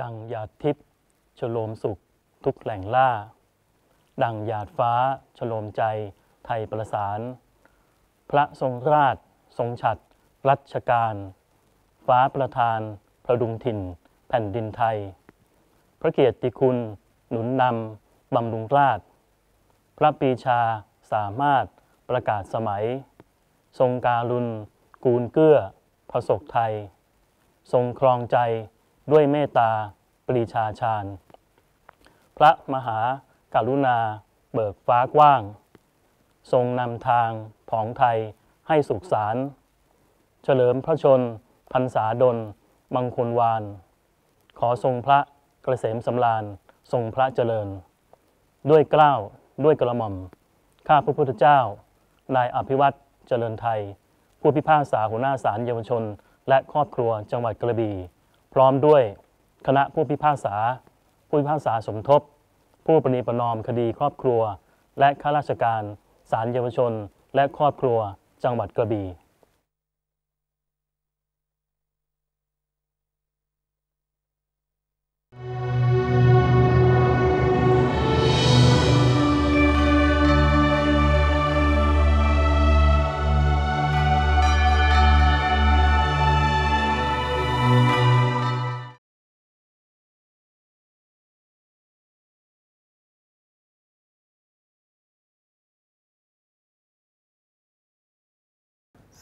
ดังหยาดทิพย์ฉโลมสุขทุกแหล่งล่า ดังหยาดฟ้าฉโลมใจ ไทยประสาน พระทรงราชทรงฉัดรัชการ ฟ้าประธานพระดุงถิ่น แผ่นดินไทย พระเกียรติคุณหนุนนำบำรุงราชพระปีชาสามารถประกาศสมัย ทรงการุณกูลเกื้อผระสกไทย ทรงครองใจด้วยเมตตาปรีชาชาญ พระมหาการุณาเบิกฟ้ากว้าง ทรงนำทางผองไทยให้สุขสาร เฉลิมพระชนพรรษาดลมังคลวาน ขอทรงพระกระเสมสำราญทรงพระเจริญ ด้วยกล้าวด้วยกระหม่อม ข้าพระพุทธเจ้านายอภิวัตรเจริญไทย ผู้พิพากษาหัวหน้าศาลเยาวชน และครอบครัวจังหวัดกระบี่พร้อมด้วยคณะผู้พิพากษา ผู้พิพากษาสมทบ ผู้ปนีประนอมคดีครอบครัว และข้าราชการศาลเยาวชน และครอบครัวจังหวัดกระบี่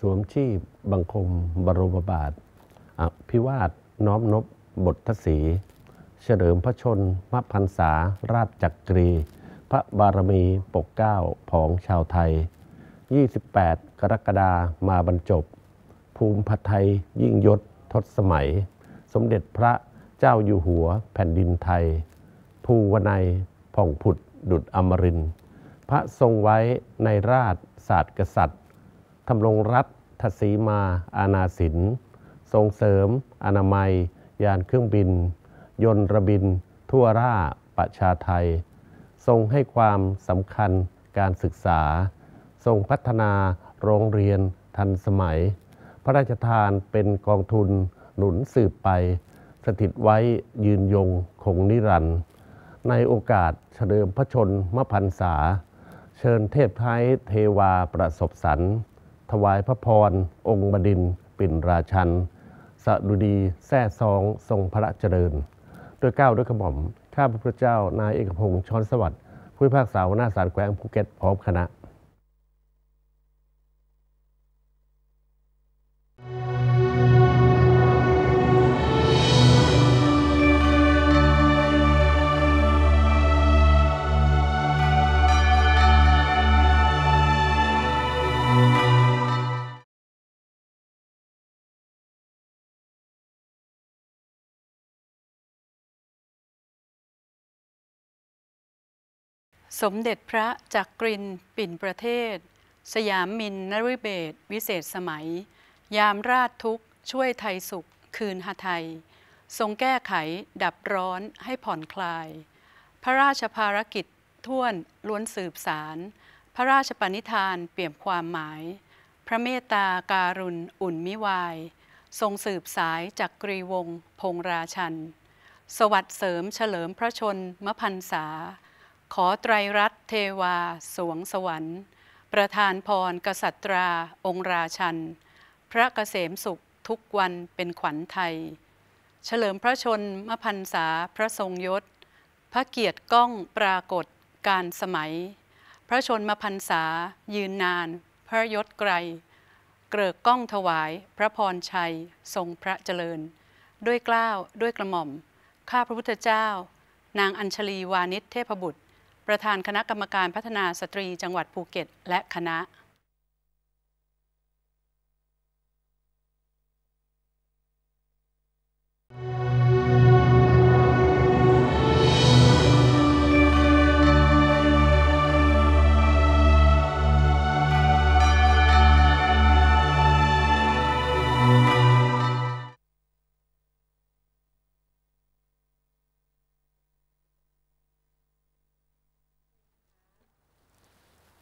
สวมชีพบังคมบรมบาทอภิวาทน้อมนบบททศีเฉลิมพระชนมพรรษาราชจักกรี พระบารมีปกเก้า ผองชาวไทย 28 กรกฎามาบรรจบ ภูมิพัทไทยยิ่งยศทศสมัย สมเด็จพระเจ้าอยู่หัวแผ่นดินไทย ภูวนายผ่องผุดดุดอมริน พระทรงไว้ในราชศาสตร์กษัตริย์ทำรงรัฐทศีมา อาณาสินส่งเสริม อนามัย ยานเครื่องบิน ยนต์ระบิน ทั่วร่าประชาไทย ทรงให้ความสำคัญการศึกษา ทรงพัฒนา โรงเรียนทันสมัย พระราชทานเป็นกองทุนหนุนสืบไป สถิตไว้ยืนยงคงนิรันดร์ในโอกาสเฉลิมพระชนมพรรษา เชิญเทพไทยเทวาประสบสรรถวายพระพร องค์บดิน ปิ่นราชันสะดุดีแท่ซอง ทรงพระเจริญด้วยก้าวด้วยกระหม่อม ข้าพระพุทธเจ้านายเอกพงศ์ช้อนสวัสดิ์ผู้พิพากษาวนาศาลแขวงภูเก็ตพร้อมคณะสมเด็จพระจักกรินปิ่นประเทศ สยามมินนรุเบศวิเศษสมัย ยามราชทุกข์ ช่วยไทยสุขคืนหไทย ทรงแก้ไขดับร้อนให้ผ่อนคลาย พระราชภารกิจท่วนล้วนสืบสาร พระราชปณิธานเปี่ยมความหมาย พระเมตตาการุณ อุ่นมิวาย ทรงสืบสายจากกรีวง พงราชัน สวัสดเสริมเฉลิมพระชนมพันษาขอไตรรัตเทวา สวงสวรรค์ ประธานพรกษัตราองค์ราชัน พระเกษมสุขทุกวันเป็นขวัญไทย เฉลิมพระชนมพันษาพระทรงยศ พระเกียรติก้องปรากฏการสมัย พระชนมพันษา ยืนนานพระยศไกล เกลิกก้องถวายพระพรชัยทรงพระเจริญ ด้วยกล้าวด้วยกระหม่อม ข้าพระพุทธเจ้า นางอัญชลีวานิชเทพบุตรประธานคณะกรรมการพัฒนาสตรีจังหวัดภูเก็ตและคณะ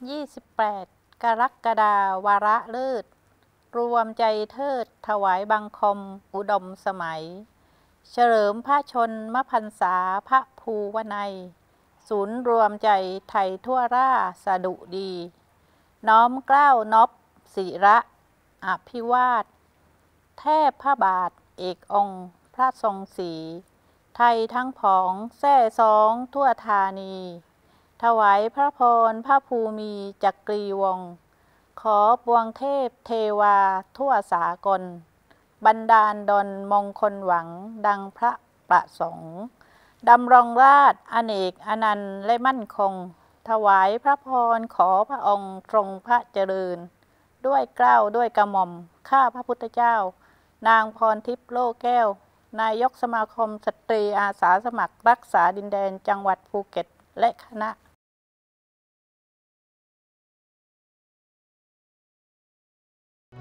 28กรกฎาวาระเลิศ รวมใจเทิด ถวายบังคม อุดมสมัย เฉลิมพระชนมพันษาพระภูวนัย ศูนย์รวมใจไทยทั่วราสะดุดี น้อมเกล้านบศิระ อภิวาทแทบ พระบาท เอกองค์ พระทรงศีไทยทั้งผองแท่สอง ทั่วธานีถวายพระพรพระภูมิจักกรีวงขอปวงเทพ เทวาทั่วสากลบรรดาลดลนมงคลหวัง ดังพระประสงค์ดำรงราช อเนกอนันต์และมั่นคง ถวายพระพรขอพระองค์ทรงพระเจริญ ด้วยเกล้าด้วยกระหม่อมข้าพระพุทธเจ้า นางพรทิพย์โลแก้ว นายกสมาคมสตรีอาสาสมัครรักษาดินแดนจังหวัดภูเก็ตและคณะดัง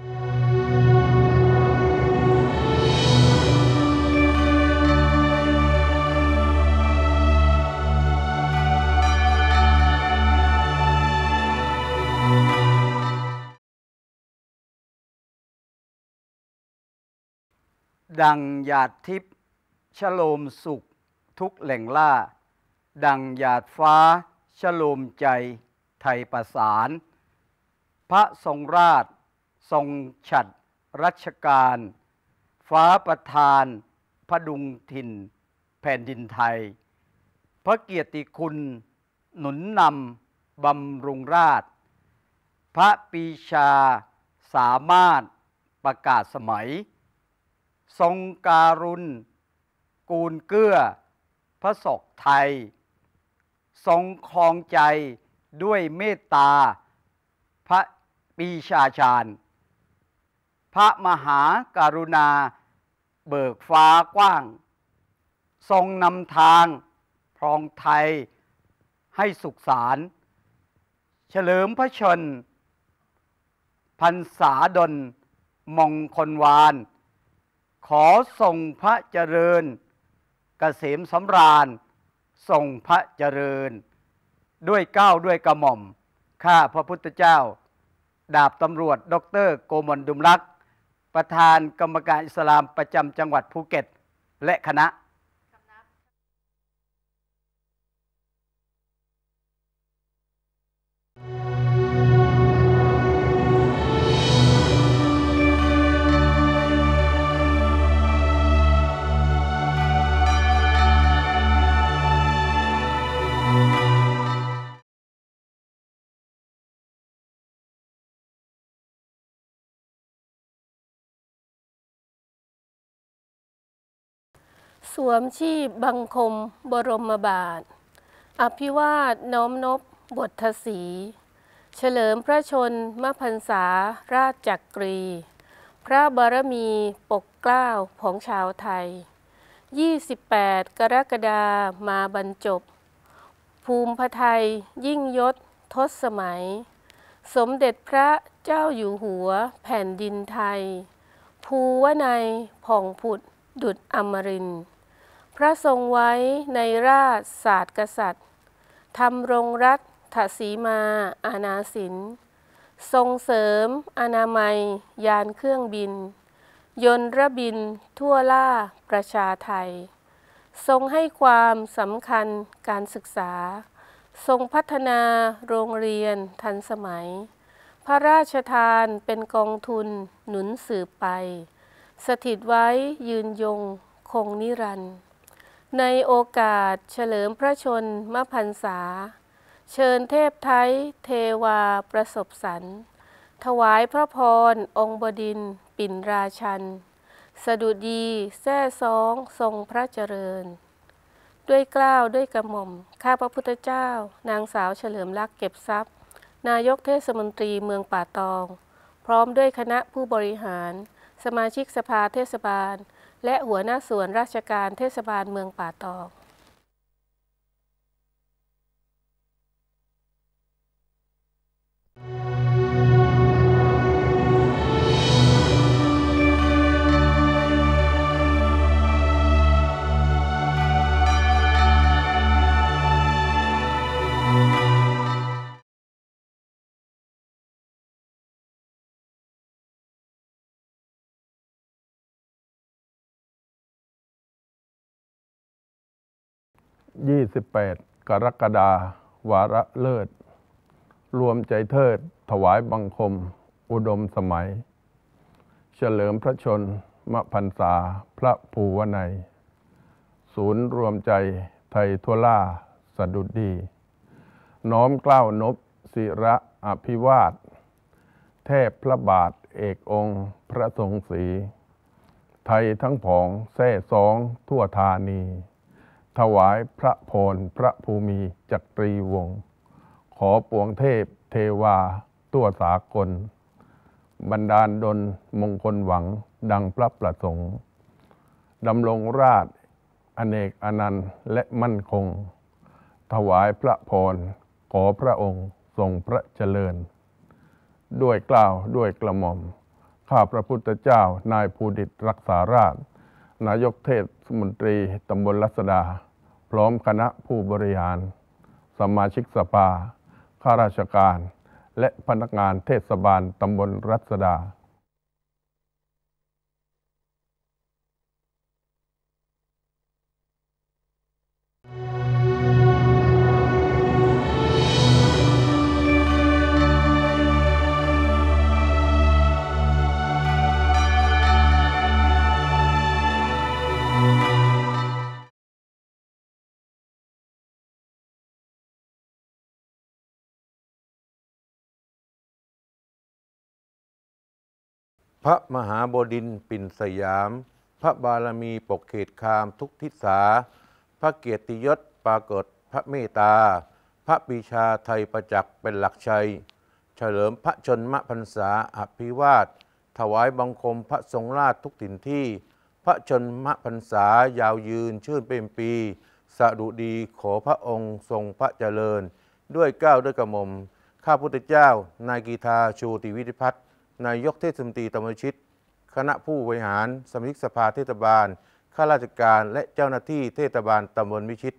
หยาดทิพย์ชโลมสุข ทุกแหล่งล่า ดังหยาดฟ้าชโลมใจ ไทยประสาน พระทรงราชทรงฉัดรัชกาลฟ้าประธาน พระดุงถิ่น แผ่นดินไทย พระเกียรติคุณหนุนนำบำรุงราช พระปีชาสามารถประกาศสมัย ทรงการุณกูลเกื้อ พระศกไทยทรงคลองใจด้วยเมตตา พระปีชาชาญพระมหาการุณาเบิกฟ้ากว้าง ทรงนำทางพรองไทยให้สุขสาร เฉลิมพระชน พันษาดลมงคลวาน ขอส่งพระเจริญกเกษมสำราญส่งพระเจริญด้วยเก้าด้วยกระหม่อม ข้าพระพุทธเจ้า ดาบตำรวจ ดร โกมลดุมลักษประธานกรรมการอิสลามประจำจังหวัดภูเก็ตและคณะสวมชีพบังคมบรมบาท อภิวาทน้อมนบบทศีเฉลิมพระชนมพรรษาราชจักรีพระบารมีปกเกล้าของชาวไทย 28กรกฎามาบรรจบ ภูมิพระไทยยิ่งยศทศสมัย สมเด็จพระเจ้าอยู่หัวแผ่นดินไทย ภูวนายผ่องผุดดุดอมรินทร์พระทรงไว้ในราชศาสตร์กษัตริย์ทำรงรัฐถสีมา อาณาสินทรงเสริม อนามัย ยานเครื่องบิน ยนระบิน ทั่วล่าประชาไทย ทรงให้ความสำคัญการศึกษา ทรงพัฒนาโรงเรียนทันสมัย พระราชทานเป็นกองทุนหนุนสืบไป สถิตไว้ยืนยงคงนิรันดร์ในโอกาสเฉลิมพระชนมพรรษา เชิญเทพไทยเทวาประสบสันถวายพระพร องค์บดิน ปิ่นราชัน สดุดีแท่ซอง ทรงพระเจริญ ด้วยกล้าวด้วยกระหม่อมข้าพระพุทธเจ้า นางสาวเฉลิมลักษ์เก็บทรัพย์ นายกเทศมนตรีเมืองป่าตอง พร้อมด้วยคณะผู้บริหาร สมาชิกสภาเทศบาลและหัวหน้าส่วนราชการเทศบาลเมืองป่าตองうん。28กรกฎา วาระเลิศ รวมใจเทิด ถวายบังคม อุดมสมัย เฉลิมพระชนมพันษา พระภูวนัย ศูนย์รวมใจไทยทั่วล่าสดุดดี น้อมเกล้านบศิระอภิวาทเทพพระบาทเอกองค์ พระทรงศรีไทยทั้งผองแท่สองทั่วธานีถวายพระพรพระภูมิจักรีวง ขอปวงเทพเทวาตัวสากล บรรดาลดลมงคลหวังดังพระประสงค์ ดำรงราช อเนกอนันต์และมั่นคง ถวายพระพรขอพระองค์ ทรงพระเจริญ ด้วยกล่าวด้วยกระหม่อม ข้าพระพุทธเจ้านายภูดิตรักษาราชนายกเทศมนตรีตำบลรัศดา พร้อมคณะผู้บริหารสมาชิกสภาข้าราชการ และพนักงานเทศบาลตำบลรัศดาพระมหาบดินปิ่นสยาม พระบารมีปกเขตคามทุกทิศา พระเกียรติยศปรากฏพระเมตตา พระปีชาไทยประจักษ์เป็นหลักชัย เฉลิมพระชนมพรรษาอภิวาท ถวายบังคมพระทรงราชทุกถิ่นที่ พระชนมพรรษายาวยืนชื่นเป็นปี สะดุดีขอพระองค์ทรงพระเจริญ ด้วยก้าวด้วยกระหม่อม ข้าพุทธเจ้า นายกีทาชูติวิทิพัฒน์นายกเทศมนตรีตมชิต คณะผู้บริหาร สมาชิกสภาเทศบาล ข้าราชการ และเจ้าหน้าที่เทศบาลตำบลมิชิต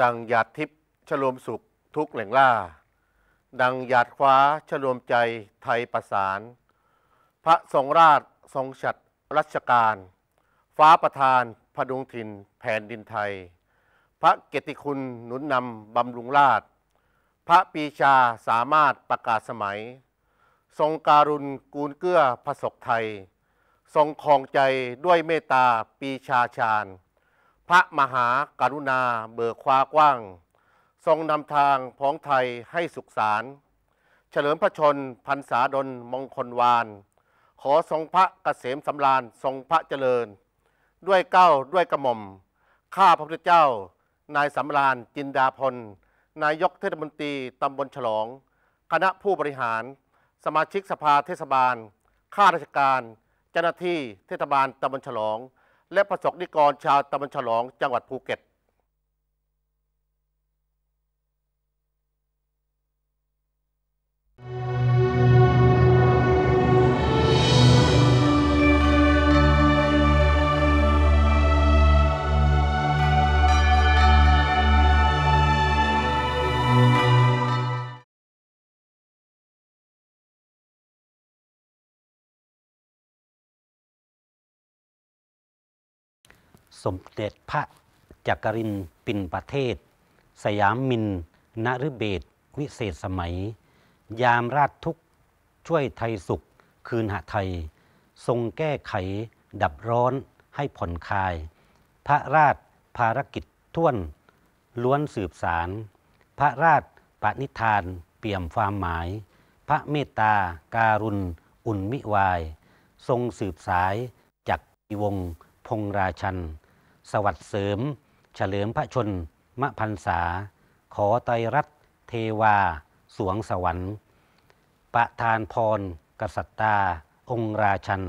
ดังหยาดทิพย์ชโลมสุขทุกแหล่งล่า ดังหยาดคว้าชโลมใจไทยประสาน พระทรงราชทรงฉัดรัชการ ฟ้าประธานพดุงถิ่นแผ่นดินไทย พระเกติคุณหนุนนำบำรุงราช พระปีชาสามารถประกาศสมัย ทรงการุณกูลเกื้อผสกไทย ทรงคลองใจด้วยเมตตาปีชาชาญระมหาการุณาเบิกคว้ากว้าง ทรงนำทางพ้องไทยให้สุขสาร เฉลิมพระชนพรรษาดลมงคลวาน ขอทรงพระกะเกษมสำราญทรงพระเจริญ ด้วยเก้าด้วยกระหม่อมข้าพระพุทธเจ้านายสำราญจินดาพลนายกเทศมนตรีตำบลฉลอง คณะผู้บริหารสมาชิกสภาเทศบาลข้าราชการ เจ้าหน้าที่เทศบาลตำบลฉลองและประสบนิกรชาวตะบันฉลองจังหวัดภูเก็ตสมเด็จพระจักรินปินประเทศ สยามมินนฤเบศวิเศษสมัย ยามราชทุกช่วยไทยสุขคืนหาไทย ทรงแก้ไข ดับร้อนให้ผ่อนคลาย พระราชภารกิจท่วน ล้วนสืบสาร พระราชปณิธานเปี่ยมความหมาย พระเมตตาการุณอุ่นมิวาย ทรงสืบสายจากวงพงราชันสวัสดิ์เสริม เฉลิมพระชน มะพันษา ขอไตรัตเทวา สวงสวรรค์ประทานพรกษัตตาองค์ราชัน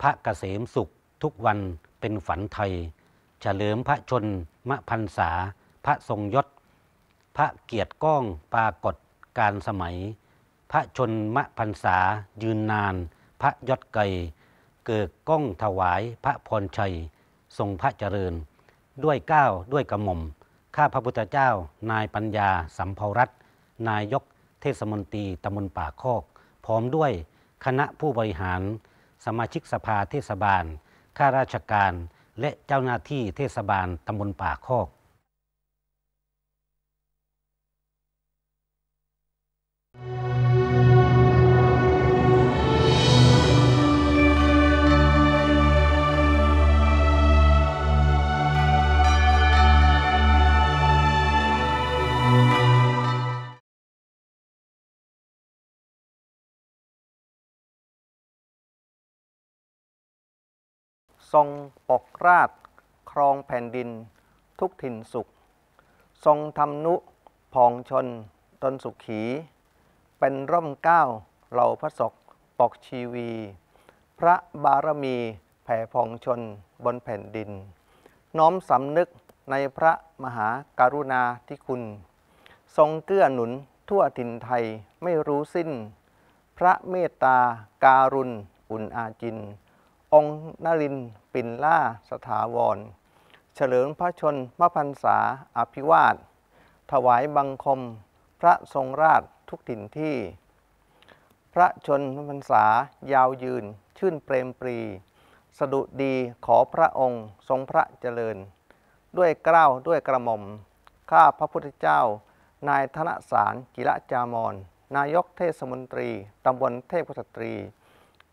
พระเกษมสุข ทุกวันเป็นฝันไทยเฉลิมพระชน มะพันษา พระทรงยศ พระเกียรติก้อง ปรากฏการสมัย พระชนมะพันษา ยืนนาน พระยศไกเกิดก้องถวายพระพรชัยทรงพระเจริญด้วยก้าวด้วยกระหม่อมข้าพระพุทธเจ้า นายปัญญา สัมภารัตนายกเทศมนตรีตำบลป่าคอก พร้อมด้วยคณะผู้บริหาร สมาชิกสภาเทศบาล ข้าราชการและเจ้าหน้าที่เทศบาลตำบลป่าคอก Thank you. ทรงปกราชครองแผ่นดิน ทุกถิ่นสุข ทรงทำนุพองชนตนสุขี เป็นร่มก้าวเหล่าพระศกปกชีวี พระบารมีแผ่พองชนบนแผ่นดิน น้อมสำนึกในพระมหาการุณาธิคุณ ทรงเกื้อหนุนทั่วถิ่นไทยไม่รู้สิ้น พระเมตตาการุณอุ่นอาจินองค์นรินปินล่าสถาวร เฉลิมพระชนมพรรษา อภิวาทถวายบังคม พระทรงราชทุกถิ่นที่ พระชนมพรรษา ยาวยืน ชื่นเปรมปรี สดุดีขอพระองค์ ทรงพระเจริญ ด้วยเกล้าด้วยกระหม่อมข้าพระพุทธเจ้า นายธนสารกิระจามรนนายกเทศมนตรี ตำบลเทพกษัตรี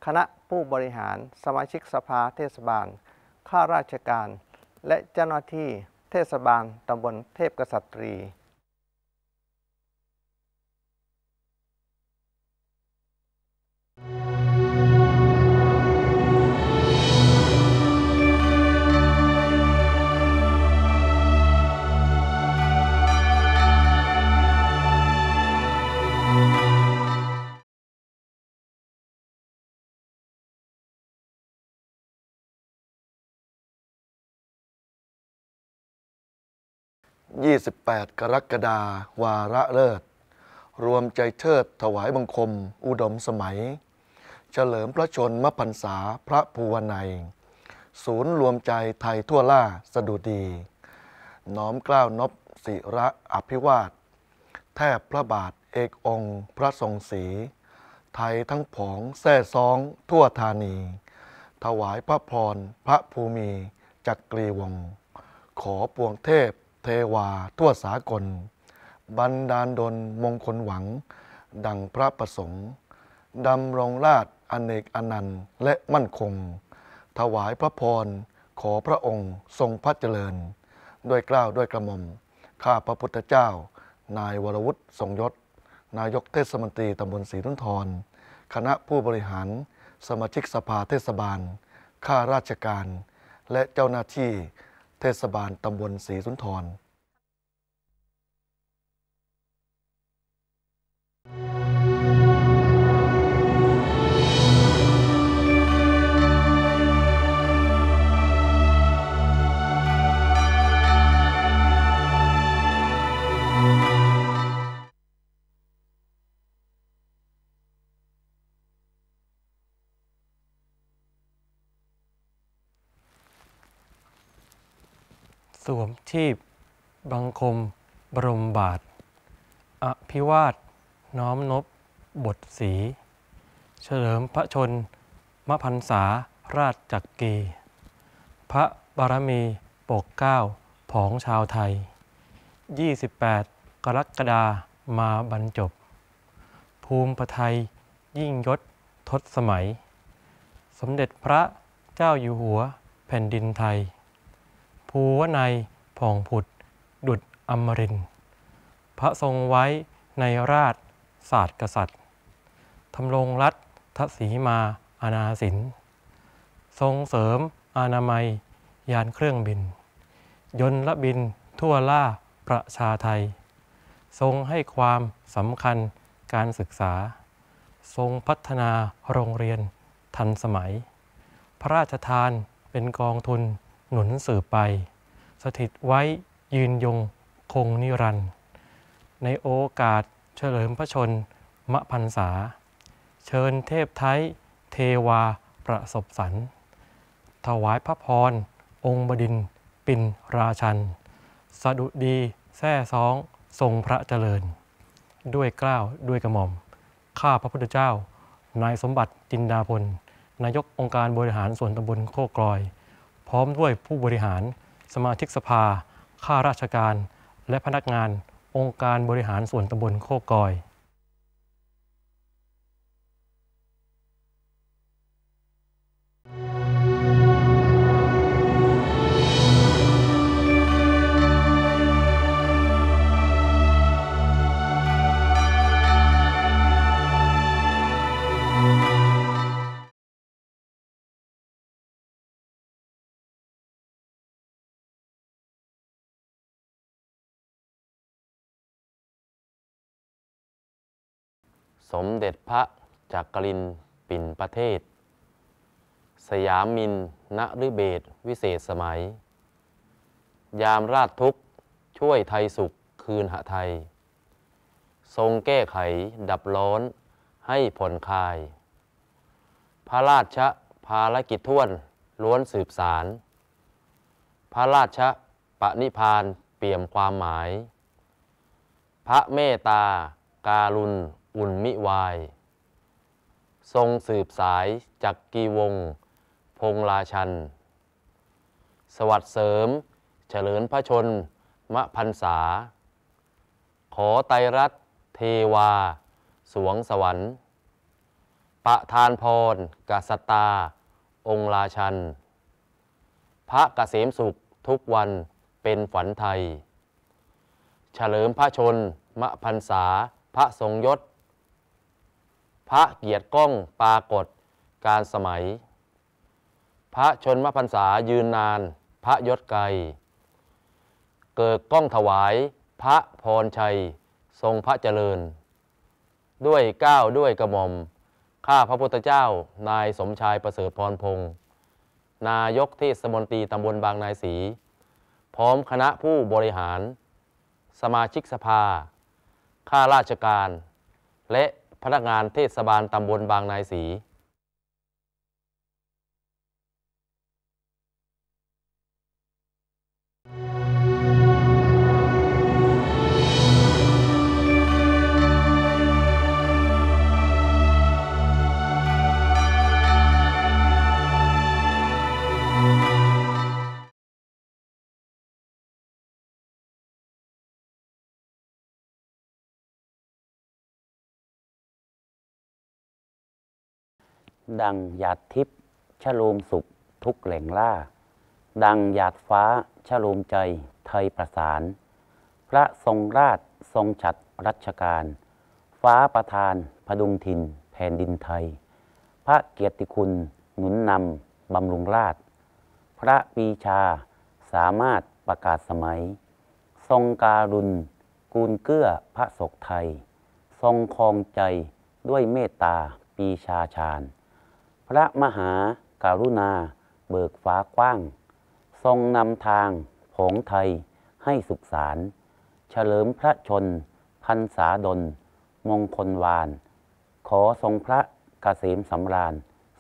คณะผู้บริหารสมาชิกสภาเทศบาล ข้าราชการ และเจ้าหน้าที่เทศบาลตำบลเทพกษัตรี28 กรกฎาวาระเลิศ รวมใจเชิดถวายบังคมอุดมสมัย เฉลิมพระชนมพรรษาพระภูวนัย ศูนย์รวมใจไทยทั่วล่าสดุดี น้อมกล้าวนบศิระอภิวาทแทบพระบาทเอกองค์ พระทรงศรี ไทยทั้งผองแท่ซองทั่วธานี ถวายพระพรพระภูมิจักกรีวง ขอปวงเทพเทวา ทั่วสากล บรรดาลดลมงคลหวัง ดังพระประสงค์ดำรงราชอเนกอนันต์และมั่นคง ถวายพระพร ขอพระองค์ ทรงพระเจริญ ด้วยกล้าวด้วยกระหม่อมข้าพระพุทธเจ้า นายวรวุฒิทรงยศ นายกเทศมนตรีตำบลศรีทุนทรคณะผู้บริหารสมาชิกสภาเทศบาลข้าราชการและเจ้าหน้าที่เทศบาลตำบลศรีสุนทรสวมชีพบังคมบรมบาท อภิวาท น้อมนบ บทสี เฉลิมพระชนมพันษาราชจักรีพระบารมี ปกเก้า ผองชาวไทย 28 กรกฎามาบรรจบ ภูมิประไทยยิ่งยศทศสมัย สมเด็จพระเจ้าอยู่หัวแผ่นดินไทยภูวนัยผ่องผุดดุดอมรินพระทรงไว้ ในราชศาสตร์กษัตริย์ทำรงรัฐทศีมาอาณาสิน ทรงเสริมอาณามัย ยานเครื่องบิน ยนละบินทั่วล่าประชาไทย ทรงให้ความสำคัญการศึกษา ทรงพัฒนาโรงเรียนทันสมัย พระราชทานเป็นกองทุนหนุนสืบไป สถิตไว้ยืนยงคงนิรันดร์ในโอกาสเฉลิมพระชน มะพันษา เชิญเทพไทยเทวาประสบสันถวายพระพรองค์บดินปินราชัน สดุดีแท่ซอง ทรงพระเจริญ ด้วยกล้าวด้วยกระหม่อม ข้าพระพุทธเจ้านายสมบัติจินดาพล นายกองค์การบริหารส่วนตำบลโคกลอยพร้อมด้วยผู้บริหารสมาชิกสภา ข้าราชการ และพนักงานองค์การบริหารส่วนตำบลโคกอยสมเด็จพระจักรินปิ่นประเทศ สยามินณฤเบศวิเศษสมัย ยามราชทุกข์ ช่วยไทยสุขคืนหไทย ทรงแก้ไขดับร้อนให้ผ่อนคลาย พระราชะภารกิจท่วนล้วนสืบสาร พระราชะปณิพานเปี่ยมความหมาย พระเมตตา การุณอุ่นมิวาย ทรงสืบสายจักกีวง พงราชัน สวัสดเสริม เฉลิญพระชน มะพันษา ขอไตรัตเทวา สวงสวรรค์ประทานพรกัสตา องค์ราชัน พระกะเกษมสุขทุกวันเป็นฝันไทย เฉลิมพระชน มะพันษา พระทรงยศพระเกียรติก้องปรากฏการสมัย พระชนมพรรษายืนนาน พระยศไกล เกิดก้องถวาย พระพรชัย ทรงพระเจริญ ด้วยก้าวด้วยกระหม่อมข้าพระพุทธเจ้านายสมชายประเสริฐพรพงศ์นายกเทศมนตรีตำบลบางนายสี พร้อมคณะผู้บริหาร สมาชิกสภาข้าราชการและพนักงานเทศบาลตำบลบางนายสีดังหยาดทิพย์ชโลมสุขทุกแหล่งล่า ดังหยาดฟ้าชโลมใจไทยประสาน พระทรงราชทรงฉัดรัชการ ฟ้าประทานพดุงถิ่นแผ่นดินไทย พระเกียรติคุณหนุนนำบำรุงราช พระปีชาสามารถประกาศสมัย ทรงการุณกูลเกื้อพระศกไทย ทรงคลองใจด้วยเมตตาปีชาชาญพระมหาการุณาเบิกฟ้ากว้าง ทรงนำทางผงไทย ให้สุขสาร เฉลิมพระชนพันษาดลมงคลวาน ขอทรงพระกเกษมสำราญ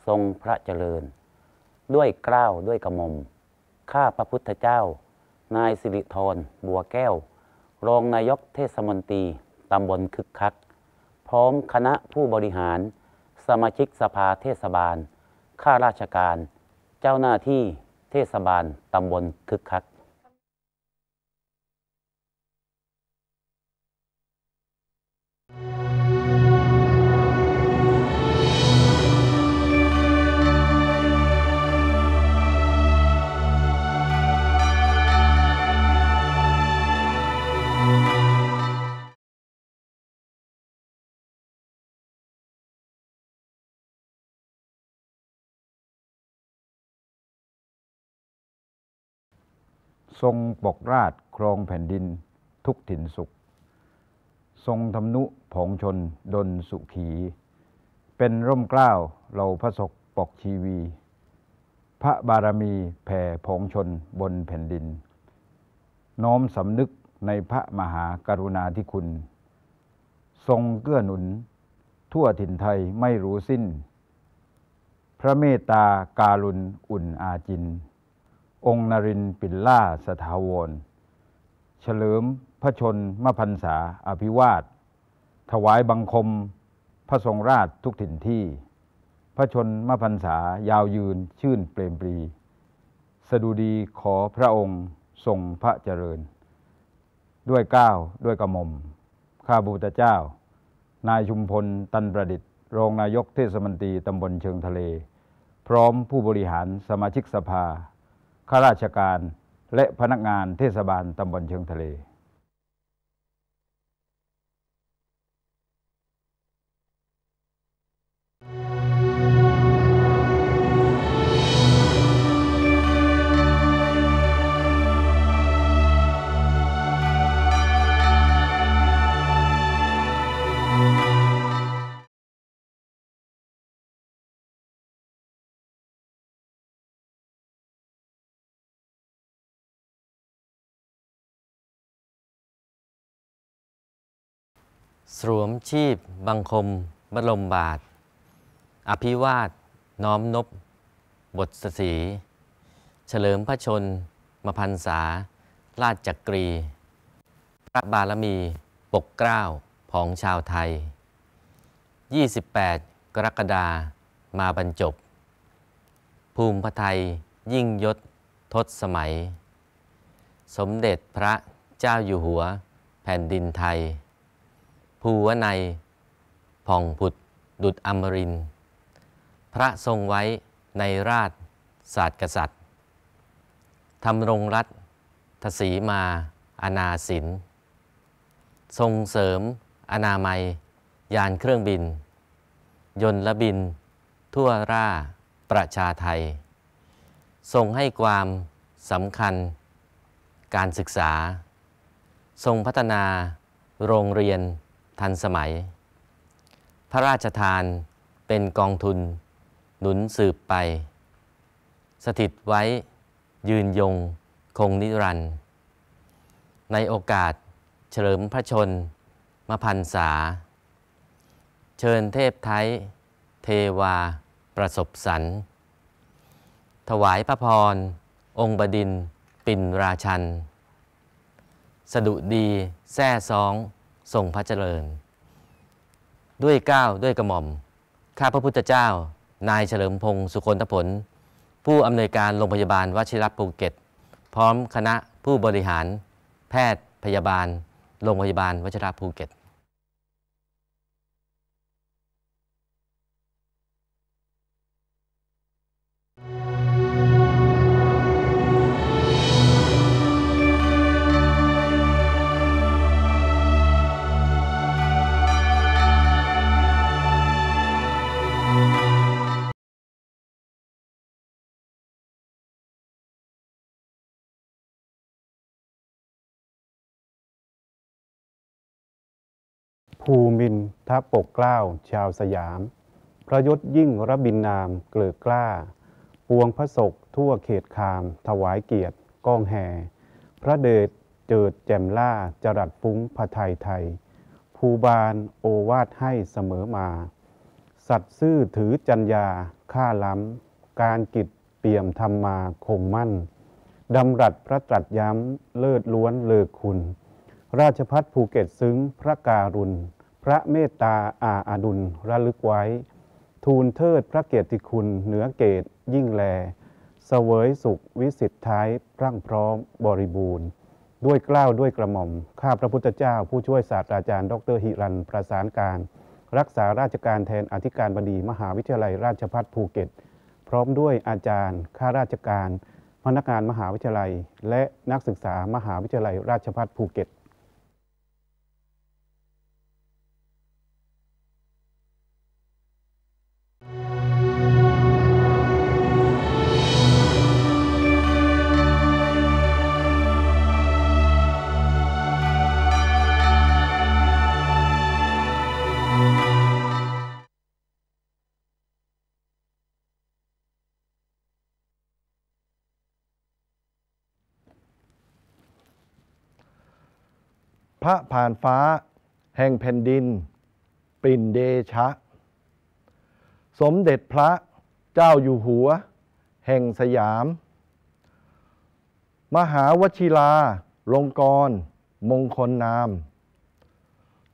ทรงพระเจริญ ด้วยกล้าวด้วยกระหม่อมข้าพระพุทธเจ้า นายสิริธร บัวแก้ว รองนายกเทศมนตรีตำบลคึกคัก พร้อมคณะผู้บริหารมาชิกสภาเทศบาล ข้าราชการ เจ้าหน้าที่เทศบาลตำบลคึกคักうん。ทรงปกราช ครองแผ่นดิน ทุกถิ่นสุข ทรงทำนุผงชนดนสุขี เป็นร่มเกล้าเราพระศกปกชีวี พระบารมี แผ่ผงชนบนแผ่นดิน น้อมสำนึกในพระมหากรุณาธิคุณ ทรงเกื้อหนุน ทั่วถิ่นไทยไม่รู้สิ้น พระเมตตาการุณอุ่นอาจินองค์นรินปิลล่าสถาวรเฉลิมพระชนมพันษา อภิวาทถวายบังคม พระทรงราชทุกถิ่นที่ พระชนมพันษา ยาวยืนชื่นเปลมปรีสดุดีขอพระองค์ทรงพระเจริญ ด้วยก้าวด้วยกระหม่อมข้าบูตเจ้า นายชุมพลตันประดิษฐ์รองนายกเทศมนตรีตำบลเชิงทะเล พร้อมผู้บริหารสมาชิกสภาข้าราชการและพนักงานเทศบาลตำบลเชิงทะเลสวมชีพบังคม บรมบาท อภิวาทน้อมนบบทสี เฉลิมพระชนมพันษา ราชจักรี พระบารมีปกเกล้าผองชาวไทย 28 กรกฎามาบรรจบ ภูมิพระไทยยิ่งยศทศสมัย สมเด็จพระเจ้าอยู่หัวแผ่นดินไทยภูวนัยผ่องผุด ดุดอมริน พระทรงไว้ ในราชศาสตร์กษัตริย์ทำรงรัฐ ทศีมา อนาสิน ทรงเสริมอนามัย ยานเครื่องบิน ยนละบิน ทั่วราประชาไทย ทรงให้ความสำคัญการศึกษา ทรงพัฒนาโรงเรียนทันสมัย พระราชทานเป็นกองทุน หนุนสืบไป สถิตไว้ยืนยงคงนิรันดร์ในโอกาสเฉลิมพระชน มพันษา เชิญเทพไทย เทวาประสบสันถวายพระพร องค์บดินปินราชัน สดุดีแท่ซองทรงพระเจริญ ด้วยก้าวด้วยกระหม่อม ข้าพระพุทธเจ้า นายเฉลิมพงศ์สุคนทผล ผู้อำนวยการโรงพยาบาลวชิรภูเก็ต พร้อมคณะผู้บริหาร แพทย์พยาบาล โรงพยาบาลวชิรภูเก็ตภูมินทะปกเกล้าชาวสยามพระยศยิ่งระบินนามเกลือกล้าปวงพระศกทั่วเขตคาม ถวายเกียรติ ก้องแห่พระเดชเจิดแจ่มล่าจรัดฟุ้งพระไทยไทย ภูบาลโอวาทให้เสมอมา สัตว์ซื่อถือจัญญาข้าล้ำ การกิจเปี่ยมธรรมาคงมั่นดำรัดพระตรัสย้ำ เลิศล้วนเลิกคุณ ราชพัฒภูเก็ตซึ้งพระการุณพระเมตตาอาอดุลระลึกไว้ ทูลเทิดพระเกียรติคุณเหนือเกตยิ่งแล เสวยสุขวิสิทธิ์ท้ายร่างพร้อมบริบูรณ์ด้วยกล้าวด้วยกระหม่อมข้าพระพุทธเจ้าผู้ช่วยศาสตราจารย์ ดรหิรันประสานการ รักษาราชการแทนอธิการบดีมหาวิทยาลัยราชภัฏภูเก็ต พร้อมด้วยอาจารย์ข้าราชการ พนักงานมหาวิทยาลัย และนักศึกษามหาวิทยาลัยราชภัฏภูเก็ตพระผ่านฟ้า แห่งแผ่นดิน ปิ่นเดชะ สมเด็จพระเจ้าอยู่หัว แห่งสยาม มหาวชิลาลงกรมงคลนาม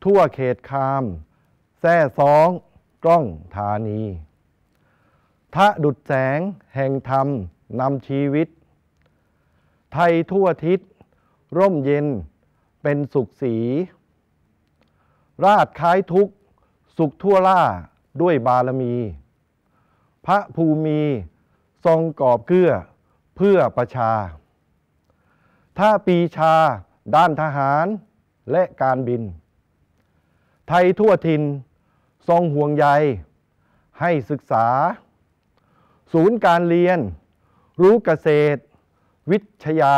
ทั่วเขตคามแท่ซองกล้องธานีทะดุดแสง แห่งธรรมนำชีวิต ไทยทั่วทิศ ร่มเย็นเป็นสุขสี ราดคล้ายทุกสุขทั่วล่าด้วยบารมี พระภูมิทรงกอบเกื้อ เพื่อประชา ถ้าปีชาด้านทหารและการบิน ไทยทั่วทินทรงห่วงใย ให้ศึกษา ศูนย์การเรียน รู้เกษตร วิทยา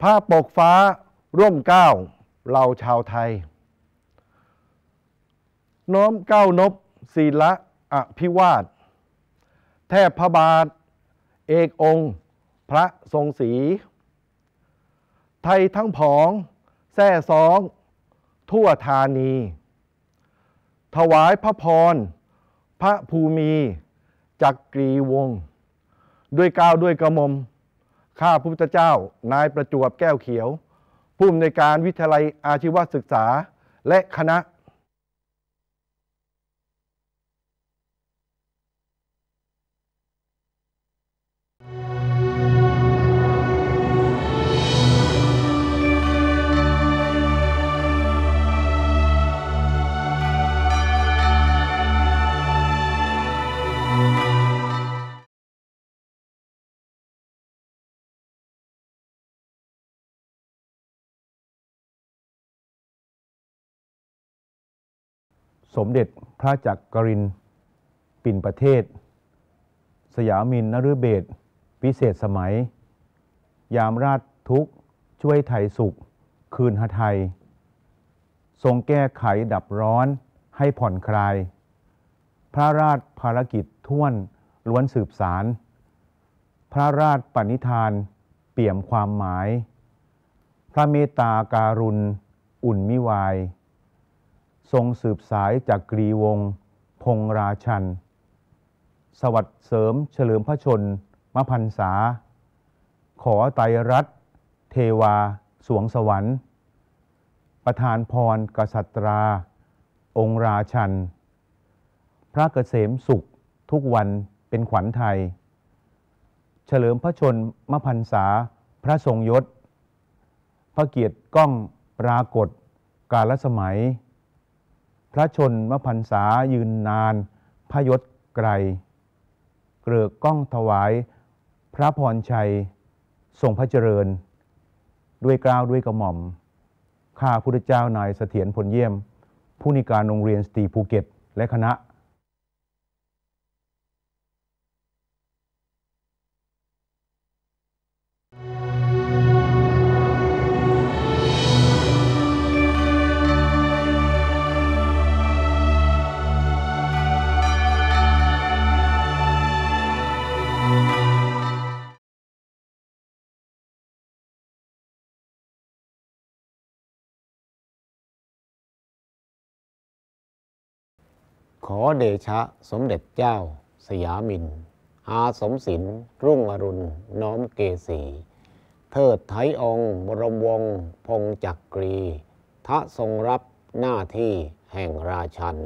ผ้าปกฟ้าร่วมก้าวเราชาวไทย น้อมก้าวนบศีละอภิวาทแทบพระบาท เอกองค์ พระทรงศรีไทยทั้งผองแท่ซอง ทั่วธานี ถวายพระพรพระภูมิจักกรีวง ด้วยก้าวด้วยกระมมข้าพุทธเจ้านายประจวบแก้วเขียวผู้อำนวยการวิทยาลัยอาชีวศึกษา และคณะสมเด็จพระจักกริน ปิ่นประเทศ สยามินนฤเบศพิเศษสมัย ยามราชทุกช่วยไทยสุขคืนหไทย ทรงแก้ไขดับร้อนให้ผ่อนคลายพระราชภารกิจท่วนล้วนสืบสาร พระราชปณิธานเปี่ยมความหมาย พระเมตตาการุณ อุ่นมิวายทรงสืบสายจากกรีวง พงราชัน สวัสดิ์เสริมเฉลิมพระชนมพันษา ขอไตรรัตเทวา สวงสวรรค์ ประธานพรกษัตรา องค์ราชัน พระเกษมสุขทุกวันเป็นขวัญไทย เฉลิมพระชนมพันษา พระทรงยศ พระเกียรติก้องปรากฏกาลสมัยระชนมพันษายืนนาน พยศไกล เกลือกก้องถวาย พระพรชัยทรงพระเจริญ ด้วยกล้าวด้วยกระหม่อมข้าพุทธเจ้านายเสถียรผลเยี่ยม ผู้นิการโรงเรียนสตรีภูเก็ตและคณะขอเดชะสมเด็จเจ้าสยามินอาสมศิลรุ่งอรุณ น้อมเกศีเทิดไทยองค์บรมวงศ์พงจักกรีทะทรงรับหน้าที่แห่งราชัน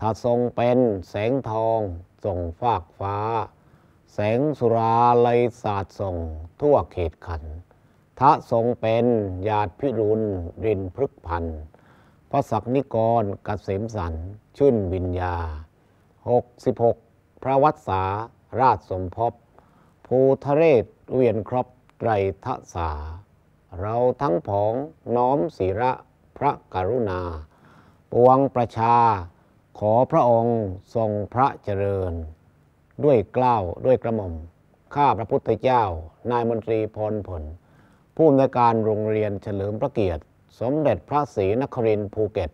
ทะทรงเป็นแสงทองส่งฟากฟ้า แสงสุราัลศาสตร์ส่งทั่วเขตขันทะทรงเป็นญาติพิรุณรินพฤกพันธ์พระศักนิกรกเกษมสันชื่นวิญญา 66 พระวัตสาราชสมภพภูทะเรศเวียนครบไตรทศาเราทั้งผองน้อมศีระพระกรุณา ปวงประชา ขอพระองค์ทรงพระเจริญ ด้วยกล้าวด้วยกระหม่อมข้าพระพุทธเจ้า นายมนตรีพรผลผู้อำนวยการโรงเรียนเฉลิมพระเกียรติสมเด็จพระศรีนครินทร์ภูเก็ต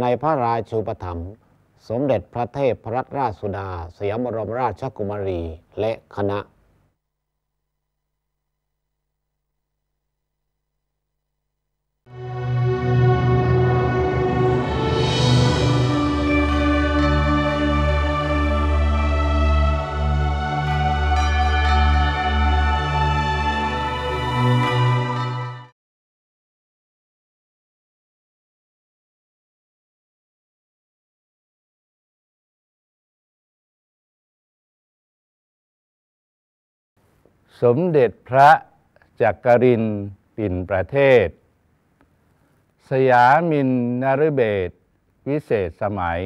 ในพระราชูปถัมภ์สมเด็จพระเทพพรัราชสุดาสยามบรมราชกุมารีและคณะสมเด็จพระจักรินปิ่นประเทศ สยามินนรเบศวิเศษสมัย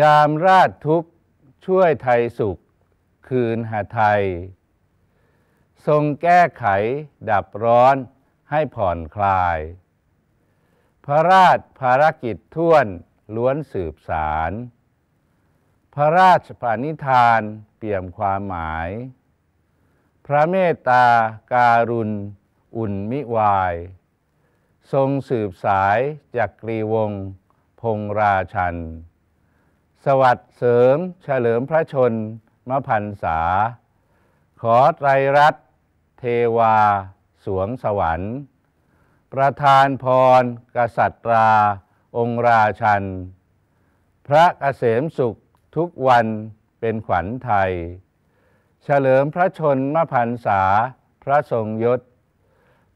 ยามราชทุกข์ ช่วยไทยสุขคืนหาไทย ทรงแก้ไขดับร้อนให้ผ่อนคลาย พระราชภารกิจท่วนล้วนสืบสาร พระราชปณิธานเปี่ยมความหมายพระเมตตาการุณ อุ่นมิวาย ทรงสืบสายจากกรีวงศพงราชัน สวัสดเสริมเฉลิมพระชน มพันษา ขอไตรรัตเทวา สวงสวรรค์ ประธานพรกษัตรา องค์ราชัน พระเกษมสุขทุกวันเป็นขวัญไทยเฉลิมพระชนมพรรษาพระทรงยศ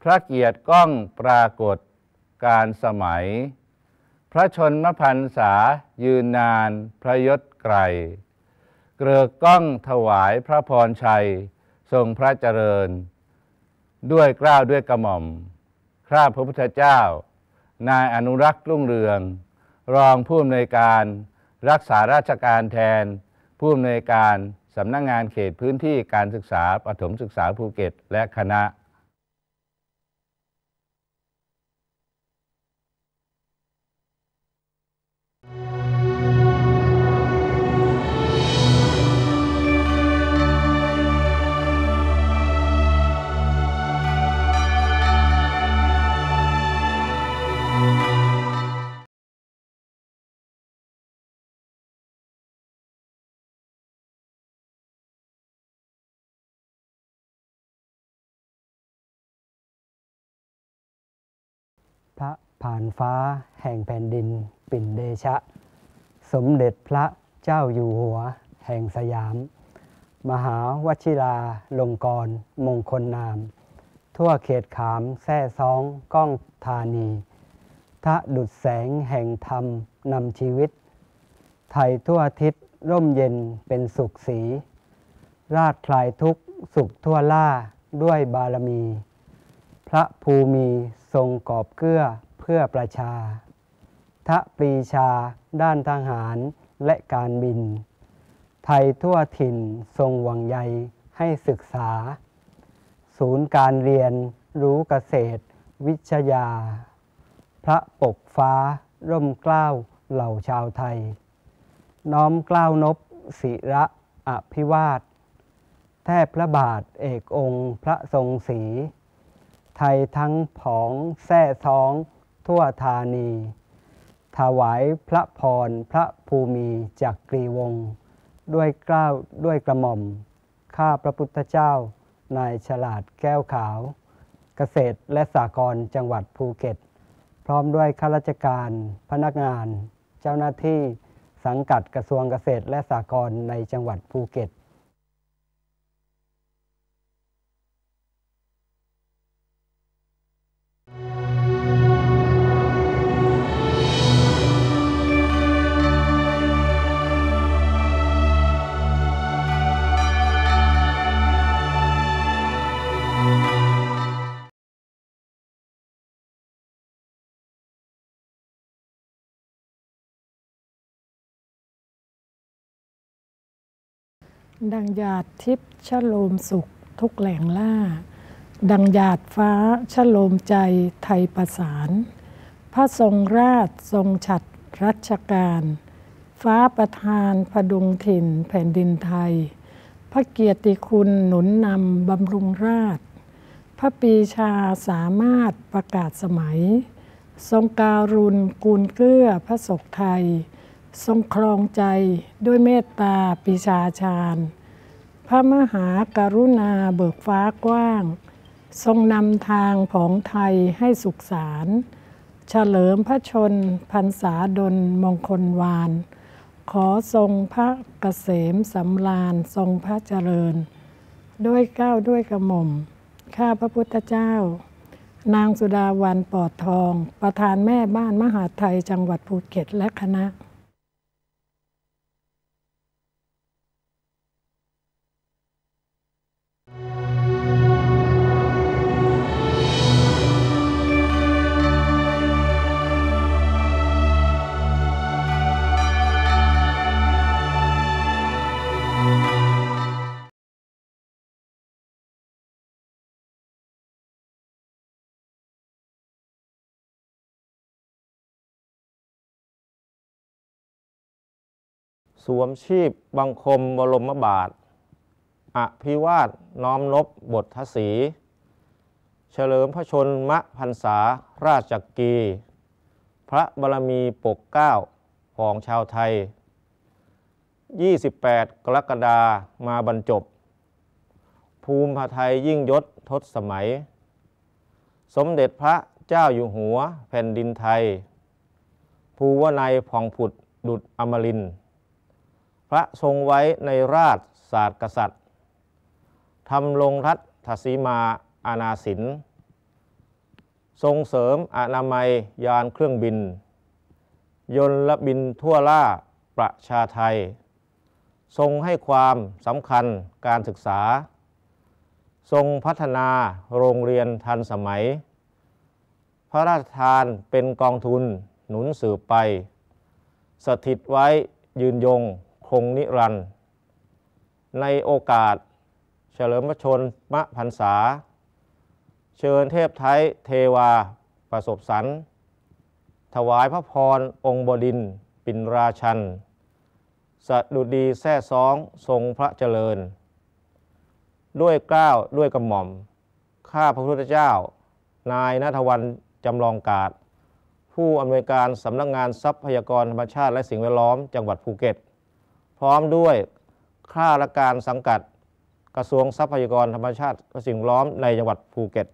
พระเกียรติก้องปรากฏการสมัยพระชนมพรรษายืนนานพระยศไกลเกลือก้องถวายพระพรชัย ทรงพระเจริญ ด้วยกล้าวด้วยกระหม่อม คราพระพุทธเจ้า นายอนุรักษ์รุ่งเรือง รองผู้อำนวยการ รักษาราชการแทนผู้อำนวยการสำนักงงานเขตพื้นที่การศึกษาปฐมศึกษาภูเก็ตและคณะพระผ่านฟ้าแห่งแผ่นดิน ปิ่นเดชะ สมเด็จพระเจ้าอยู่หัว แห่งสยาม มหาวชิราลงกรมงคลนาม ทั่วเขตขามแท่ซองก้องธานีทะดุดแสงแห่งธรรมนำชีวิต ไทยทั่วทิศร่มเย็นเป็นสุขสีราดคลายทุกสุขทั่วล่าด้วยบารมี พระภูมิทรงกอบเกื้อ เพื่อประชา ทะปรีชาด้านทหารและการบิน ไทยทั่วถิ่นทรงหวังใยให้ศึกษา ศูนย์การเรียนรู้เกษตร วิชยา พระปกฟ้าร่มเกล้าเหล่าชาวไทย น้อมเกล้านบศิระอภิวาท แทบพระบาทเอกองค์ พระทรงศรีไทยทั้งผองแท่ท้องทั่วธานีถวายพระพรพระภูมิจากกรีวง ด้วยกล้าวด้วยกระหม่อมข้าพระพุทธเจ้านายฉลาดแก้วขาว เกษตรและสากรจังหวัดภูเก็ต พร้อมด้วยข้าราชการพนักงาน เจ้าหน้าที่สังกัดกระทรวงเกษตรและสากรในจังหวัดภูเก็ตดังหยาดทิพย์ชโลมสุขทุกแหล่งล่า ดังหยาดฟ้าชโลมใจไทยประสาน พระทรงราช ทรงฉัดรัชการ ฟ้าประทานพดุงถิ่นแผ่นดินไทย พระเกียรติคุณหนุนนำบำรุงราช พระปีชาสามารถประกาศสมัย ทรงการุณกูลเกื้อพระศกไทยทรงครองใจด้วยเมตตาปิชาชาญ พระมหากรุณาเบิกฟ้ากว้าง ทรงนำทางของไทยให้สุขสาร เฉลิมพระชนพรรษาดลมงคลวาน ขอทรงพระเกษมสำราญ ทรงพระเจริญ ด้วยเก้าด้วยกระหม่อม ข้าพระพุทธเจ้า นางสุดาวันปอดทอง ประธานแม่บ้านมหาไทยจังหวัดภูเก็ตและคณะสวมชีพบังคมบรมบาทอภิวาทน้อมนบบททศีเฉลิมพระชนมะพันษาราชกกี พระบารมีปกเก้า ของชาวไทย 28 กรกฎามาบรรจบ ภูมิพระไทยยิ่งยศทศสมัย สมเด็จพระเจ้าอยู่หัวแผ่นดินไทย ภูวนายผ่องผุดดุดอมรินทร์พระทรงไว้ในราชศาสตร์กษัตริย์ทำลงรัฐทศีมาอาณาสิน ทรงเสริมอนามัยยานเครื่องบิน ยนละบินทั่วล่าประชาไทย ทรงให้ความสำคัญการศึกษา ทรงพัฒนาโรงเรียนทันสมัย พระราชทานเป็นกองทุนหนุนสืบไป สถิตไว้ยืนยงงนิรันดร์ในโอกาสเฉลิมพระชนมะพรรษา เชิญเทพไทยเทวาประสบสัน ถวายพระพร องค์บดิน ปินราชัน สดุดีแท่ซอง ทรงพระเจริญ ด้วยกล้าวด้วยกระหม่อม ข้าพระพุทธเจ้า นายนัทวันจำลองกาศ ผู้อำนวยการสำนักงงานทรัพยากรธรรมชาติและสิ่งแวดล้อมจังหวัดภูเก็ตร้อมด้วยข้าราชการสังกัดกระทรวงทรัพยากรธรรมชาติและสิ่งล้อมในจังหวัดภูเก็ต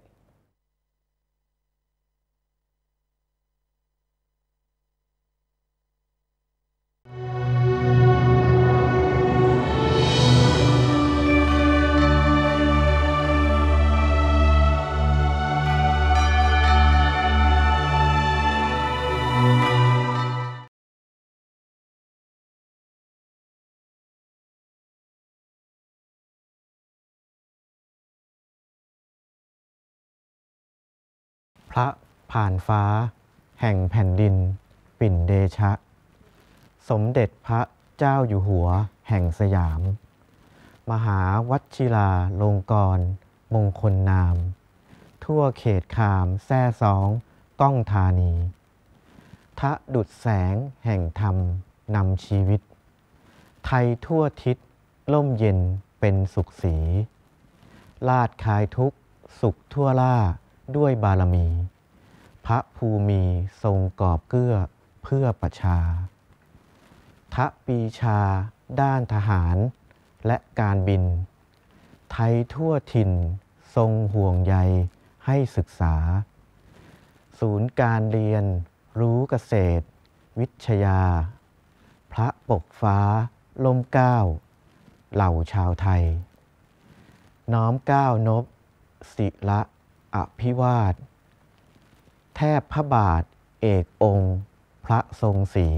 พระผ่านฟ้า แห่งแผ่นดิน ปิ่นเดชะ สมเด็จพระเจ้าอยู่หัว แห่งสยาม มหาวัชิราลงกร มงคลนาม ทั่วเขตคามแท่สอง ก้องธานีทะดุดแสงแห่งธรรม นำชีวิต ไทยทั่วทิศล่มเย็นเป็นสุขสี ลาดคลายทุกสุขทั่วล่าด้วยบารมี พระภูมิทรงกอบเกื้อ เพื่อประชาทะปีชาด้านทหาร และการบิน ไทยทั่วถิ่นทรงห่วงใยให้ศึกษา ศูนย์การเรียนรู้เกษตร วิทยา พระปกฟ้าลมก้าวเหล่าชาวไทย น้อมก้าวนบสิละอภิวาท แทบพระบาท เอกองค์ พระทรงสี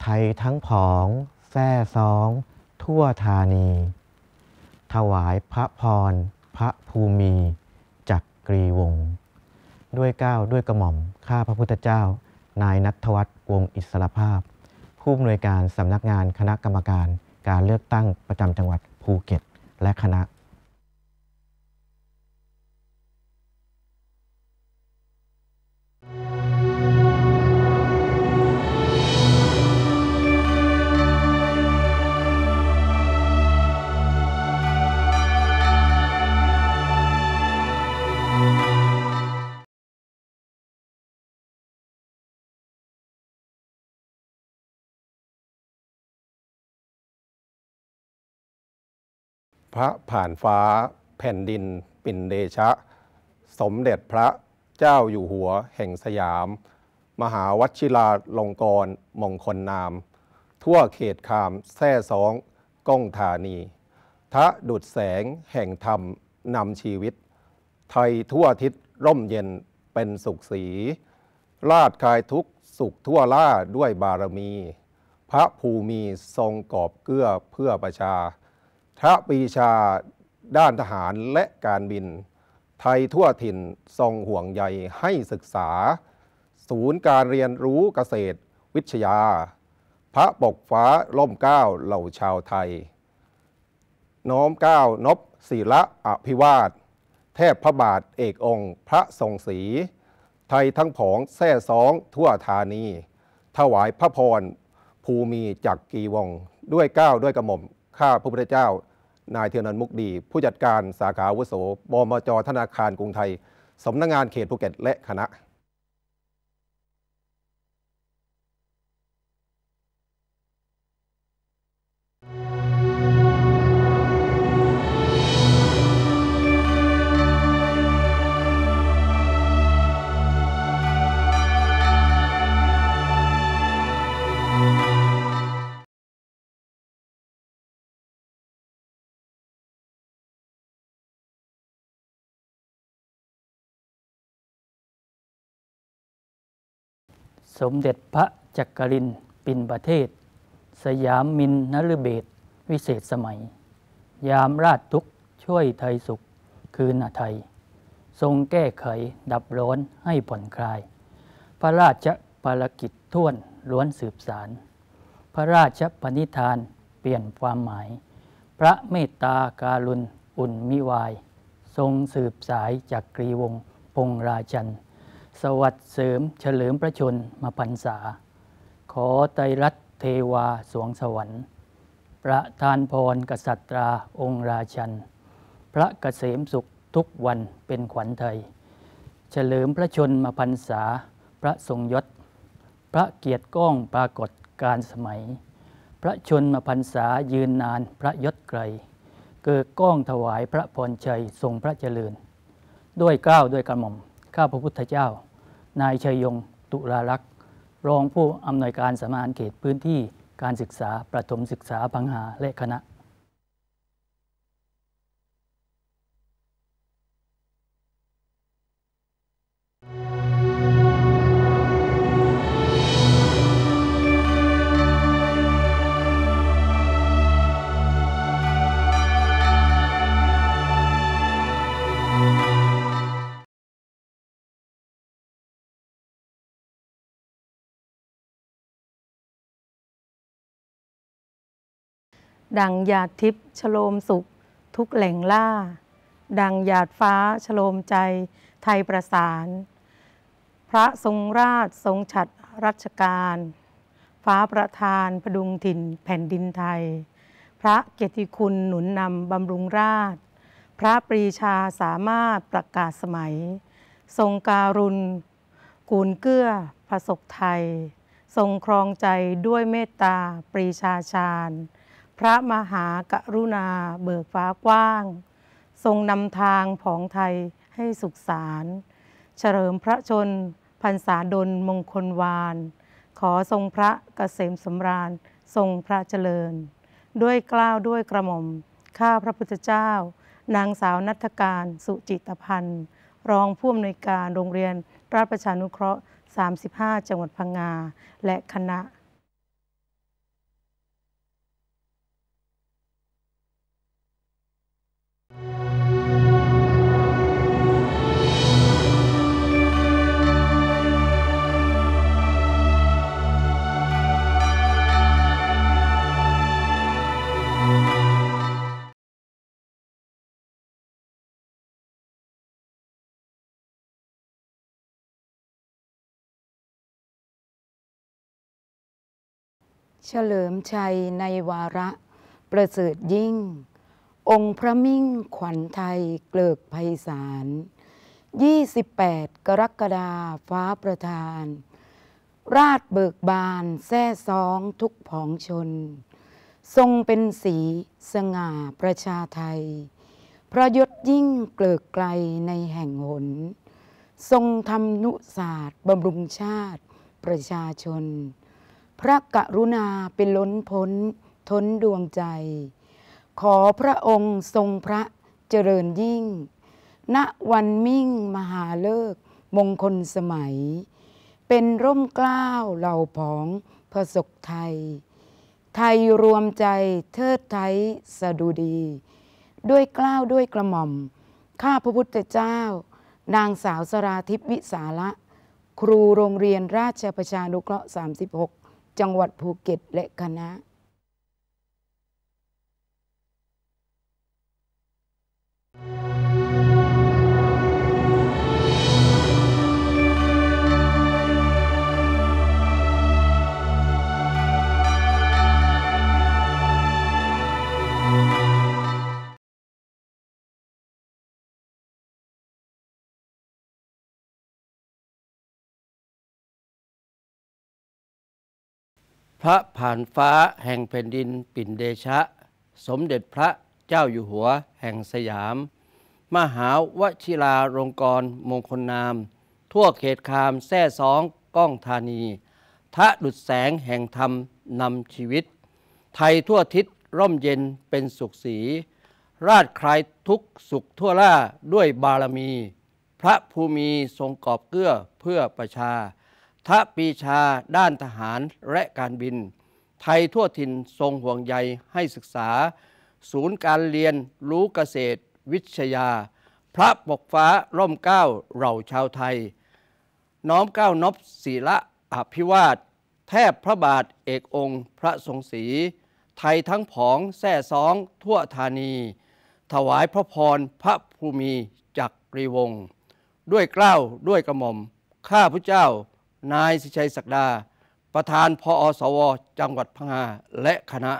ไทยทั้งผองแท้ซอง ทั่วธานี ถวายพระพร พระภูมิจักกรีวงศ์ด้วยก้าวด้วยกระหม่อม ข้าพระพุทธเจ้า นายนัทวัฒน์วงอิสรภาพ ผู้อำนวยการสำนักงานคณะกรรมการการเลือกตั้งประจำจังหวัดภูเก็ตและคณะพระผ่านฟ้าแผ่นดินปิ่นเดชะ สมเด็จพระเจ้าอยู่หัวแห่งสยาม มหาวชิราลงกรมงคลนาม ทั่วเขตคามแท่สองก้องธานีทะดุดแสงแห่งธรรมนำชีวิต ไทยทั่วทิศร่มเย็นเป็นสุขสีลาดคายทุกสุขทั่วล่าด้วยบารมี พระภูมิทรงกอบเกื้อเพื่อประชาพระปีชาด้านทหารและการบิน ไทยทั่วถิ่นทรงห่วงใยให้ศึกษา ศูนย์การเรียนรู้เกษตรวิทยา พระปกฟ้าล่มเก้าเหล่าชาวไทย น้อมเก้านบศีละอภิวาทเทพพระบาทเอกองค์ พระทรงศรีไทยทั้งผองแท่สองทั่วธานี ถวายพระพร ภูมิจักกีวง ด้วยก้าวด้วยกระหม่อมข้าพระพุทธเจ้านายเทียนันมุกดีผู้จัดการสาขาวุโสบมจธนาคารกรุงไทยสำนักงงานเขตภูเก็ตและคณะสมเด็จพระจักรินปินประเทศ สยามมินนฤเบศวิเศษสมัย ยามราชทุกช่วยไทยสุขคืนอไทย ทรงแก้ไขดับร้อนให้ผ่อนคลาย พระราชภารกิจท่วนล้วนสืบสาร พระราชปณิธานเปลี่ยนความหมาย พระเมตตาการุณอุ่นมิวาย ทรงสืบสายจากกรีวงพงราชันสวัสดิ์เสริมเฉลิมพระชนมพรรษา ขอไตรัตเทวาสวงสวรรค์ประทานพรกษัตราองค์ราชันพระเกษมสุขทุกวันเป็นขวัญไทยเฉลิมพระชนมพรรษา พระทรงยศ พระเกียรติก้องปรากฏการสมัยพระชนมพรรษายืนนานพระยศไกลเกิดก้องถวายพระพรชัยทรงพระเจริญด้วยเก้าด้วยกระหม่อมข้าพระพุทธเจ้านายชัยยงตุลารักษ์ รองผู้อำนวยการสำนักงานเขตพื้นที่การศึกษาประถมศึกษาพังหา และคณะดังหยาดทิพย์ชโลมสุขทุกแหล่งล่า ดังหยาดฟ้าชโลมใจไทยประสาน พระทรงราชทรงฉัดรัชการ ฟ้าประธานพดุงถิ่นแผ่นดินไทย พระเกียรติคุณหนุนนำบำรุงราชพระปรีชาสามารถประกาศสมัย ทรงการุณกูลเกื้อประสบไทย ทรงครองใจด้วยเมตตาปรีชาชาญพระมหากรุณาเบิกฟ้ากว้าง ทรงนำทางผองไทยให้สุขสาร เฉลิมพระชนพรรษาดลมงคลวาน ขอทรงพระกะเกษมสำราญทรงพระเจริญ ด้วยกล้าวด้วยกระหม่อมข้าพระพุทธเจ้า นางสาวนัฐการสุจิตพันธ์ รองผู้อำนวยการโรงเรียน ราชประชานุเคราะห์ 35 จังหวัดพังงา และคณะเฉลิมชัยในวาระประเสริฐยิ่งองค์พระมิ่งขวัญไทยเกลิกไพศาล28 กรกฎาฟ้าประธาน ราชเบิกบานแท้ซองทุกผองชน ทรงเป็นสีสง่าประชาไทยพระยศยิ่งเกลิกไกลในแห่งหน ทรงทำนุศาสตร์บำรุงชาติประชาชน พระกรุณาเป็นล้นพ้นทนดวงใจขอพระองค์ทรงพระเจริญยิ่ง ณ วันมิ่งมหาเลิกมงคลสมัย เป็นร่มกล้าวเหล่าผองพระศกไทย ไทยรวมใจเทิดไทยสดุดี ด้วยกล้าวด้วยกระหม่อม ข้าพระพุทธเจ้า นางสาวสราทิพวิสาละครูโรงเรียนราชประชานุเคราะห์ 36 จังหวัดภูเก็ตและคณะพระผ่านฟ้าแห่งแผ่นดินปิ่นเดชะ สมเด็จพระเจ้าอยู่หัวแห่งสยาม มหาวชิราลงกรมงคลนาม ทั่วเขตคามแท่สองก้องธานีทะดุดแสงแห่งธรรมนำชีวิต ไทยทั่วทิศร่มเย็นเป็นสุขสี ราชครทุกสุขทั่วล่าด้วยบารมี พระภูมิทรงกอบเกื้อเพื่อประชาทะปีชาด้านทหารและการบิน ไทยทั่วถิ่นทรงห่วงใยให้ศึกษาศูนย์การเรียนรู้เกษตรวิทยา พระปกฟ้าร่มเก้าเราชาวไทย น้อมเก้านบศีละอภิวาท แทบพระบาทเอกองค์พระทรงศรีไทยทั้งผองแท่ซองทั่วธานี ถวายพระพรพระภูมิจักรีวงศ์ด้วยเกล้าด้วยกระหม่อมข้าพระเจ้า นายสิชัยศักดา ประธานพออสวจังหวัดพังงาและคณะ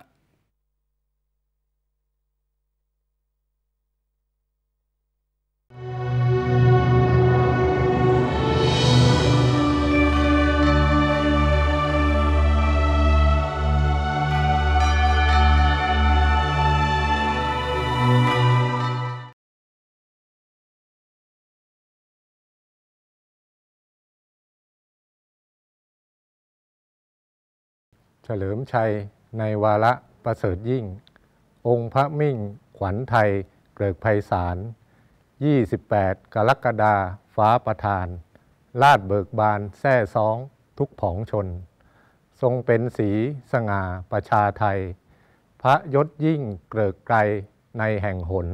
เฉลิมชัยในวาระประเสริฐยิ่ง องค์พระมิ่งขวัญไทยเกลิกภัยสาร28กรกฎาฟ้าประทาน ลาดเบิกบานแท่ซองทุกผองชน ทรงเป็นสีสง่าประชาไทย พระยศยิ่งเกลิกไกลในแห่งหน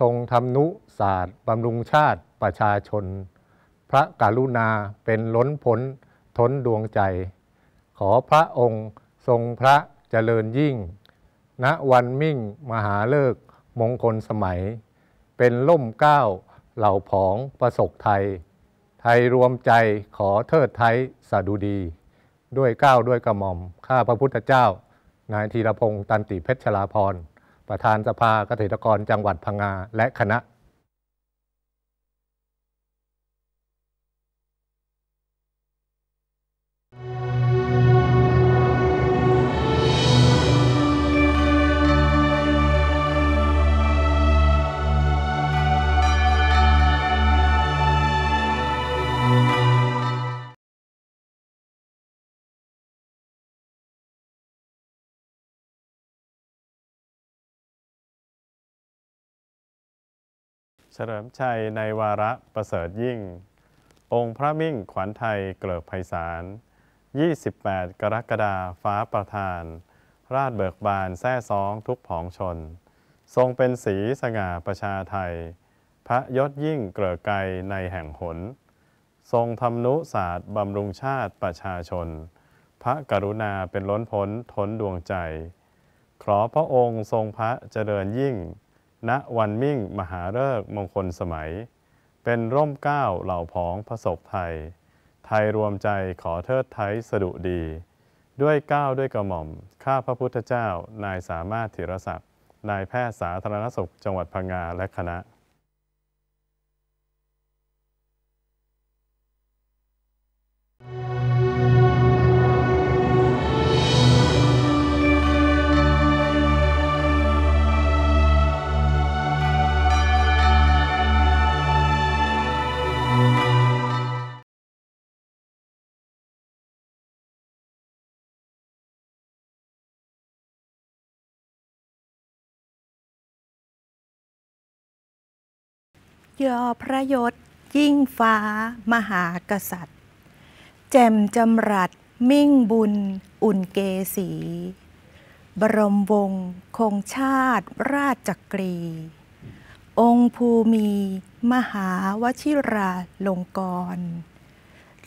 ทรงทำนุศาสตร์บำรุงชาติประชาชน พระกรุณาเป็นล้นพ้นทนดวงใจขอพระองค์ทรงพระเจริญยิ่ง ณ วันมิ่งมหาเลิกมงคลสมัย เป็นล่มเก้าเหล่าผองประสบไทย ไทยรวมใจขอเทิดไทยสดุดี ด้วยเก้าด้วยกระหม่อม ข้าพระพุทธเจ้า นายธีรพงษ์ตันติเพชรชลาพร ประธานสภาเกษตรกรจังหวัดพังงา และคณะเฉลิมชัยในวาระประเสริฐยิ่ง องค์พระมิ่งขวัญไทยเกลิภไพศาล28 กรกฎาฟ้าประทาน ราชเบิกบานแท้ซองทุกผองชน ทรงเป็นสีสง่าประชาไทย พระยศยิ่งเกลิกไกในแห่งหนทรงทำนุศาสตร์บำรุงชาติประชาชน พระกรุณาเป็นล้นพ้นทนดวงใจ ขอพระองค์ทรงพระเจริญยิ่งณวันมิ่งมหาเกิกมงคลสมัย เป็นร่มเก้าเหล่าพ้องผระไทย ไทยรวมใจขอเทิดไทยสดุดี ด้วยก้าวด้วยกระหม่อม ข้าพระพุทธเจ้า นายสามารถธิรศักดิ์นายแพทย์สาธารณสุขจังหวัดพังงา และคณะยอพระยศ ยิ่งฟ้า มหากษัตริย์ แจ่มจำรัดมิ่งบุญ อุ่นเกสี บรมวงศคงชาติ ราชจักรีองค์ภูมิมหาวชิราลงกร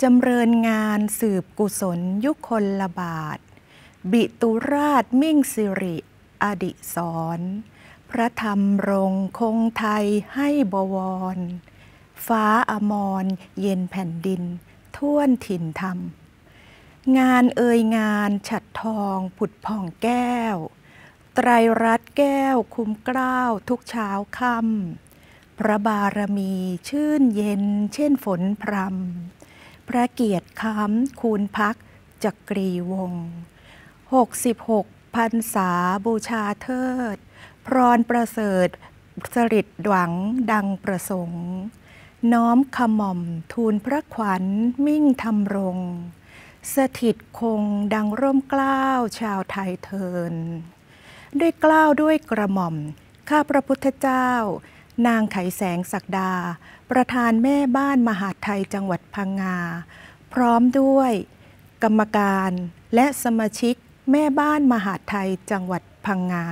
จำเริญงานสืบกุศล ยุคนลบาท บิตุราชมิ่งสิริ อดิสรพระธรรมรงคงไทยให้บวร ฟ้าอมรเย็นแผ่นดินท่วนถิ่นธรรม งานเอ่ยงานฉัดทองผุดผ่องแก้ว ไตรรัตแก้วคุ้มกล้าวทุกเช้าค่ำพระบารมีชื่นเย็นเช่นฝนพรำพระเกียรติคำคูณพักจักรีวงหกสิบหกพรรษาบูชาเทิดพรอนประเสริฐสริดหวังดังประสงค์ น้อมขม่อมทูลพระขวัญมิ่งทำรง สถิตคงดังร่มกล้าวชาวไทยเทิน ด้วยกล้าวด้วยกระหม่อม ข้าพระพุทธเจ้า นางไขแสงศักดา ประธานแม่บ้านมหาไทยจังหวัดพังงาพร้อมด้วยกรรมการและสมาชิกแม่บ้านมหาไทยจังหวัดพังงา